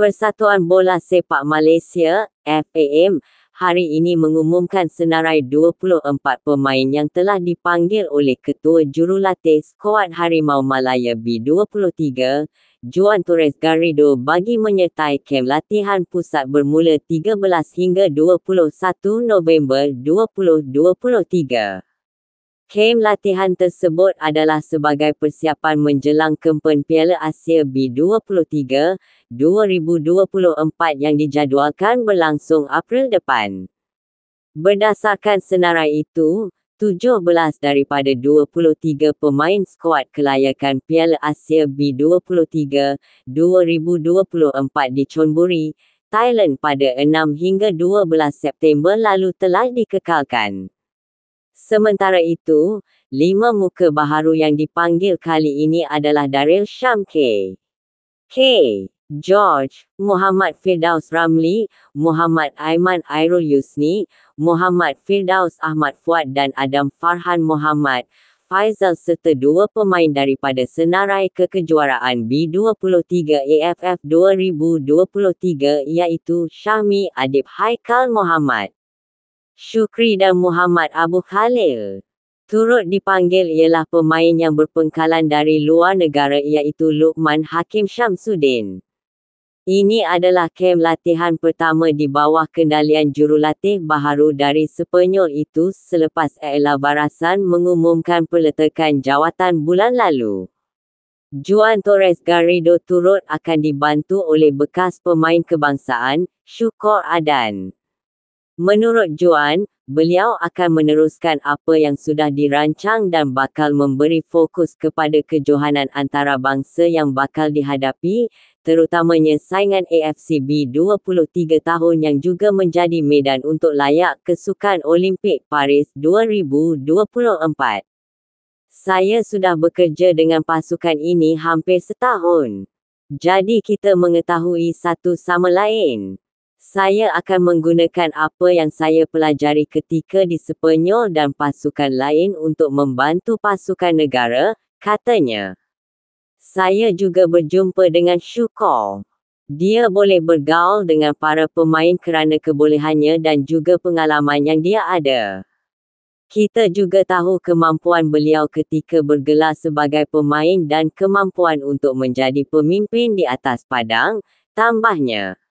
Persatuan Bola Sepak Malaysia, FAM, hari ini mengumumkan senarai 24 pemain yang telah dipanggil oleh Ketua Jurulatih Skuad Harimau Malaya B23, Juan Torres Garrido bagi menyertai kem latihan pusat bermula 13 hingga 21 November 2023. Kem latihan tersebut adalah sebagai persiapan menjelang kempen Piala Asia B23 2024 yang dijadualkan berlangsung April depan. Berdasarkan senarai itu, 17 daripada 23 pemain skuad kelayakan Piala Asia B23 2024 di Chonburi, Thailand pada 6 hingga 12 September lalu telah dikekalkan. Sementara itu, lima muka baharu yang dipanggil kali ini adalah Daryl Syam K. K. George, Muhammad Firdaus Ramli, Muhammad Aiman Airul Yusni, Muhammad Firdaus Ahmad Fuad dan Adam Farhan Muhammad, Faizal serta dua pemain daripada senarai kekejuaraan B23 AFF 2023 iaitu Syahmi Adib Haikal Muhammad. Shukri dan Muhammad Abu Khalil. Turut dipanggil ialah pemain yang berpengkalan dari luar negara iaitu Luqman Hakim Syamsuddin. Ini adalah kem latihan pertama di bawah kendalian jurulatih baharu dari Sepenyol itu selepas Ella Barasan mengumumkan peletakan jawatan bulan lalu. Juan Torres Garrido turut akan dibantu oleh bekas pemain kebangsaan, Syukor Adan. Menurut Juan, beliau akan meneruskan apa yang sudah dirancang dan bakal memberi fokus kepada kejohanan antarabangsa yang bakal dihadapi, terutamanya saingan AFCB 23 tahun yang juga menjadi medan untuk layak kesukan Olimpik Paris 2024. Saya sudah bekerja dengan pasukan ini hampir setahun. Jadi kita mengetahui satu sama lain saya akan menggunakan apa yang saya pelajari ketika di Sepanyol dan pasukan lain untuk membantu pasukan negara, katanya. Saya juga berjumpa dengan Shukol. Dia boleh bergaul dengan para pemain kerana kebolehannya dan juga pengalaman yang dia ada. Kita juga tahu kemampuan beliau ketika bergelar sebagai pemain dan kemampuan untuk menjadi pemimpin di atas padang, tambahnya.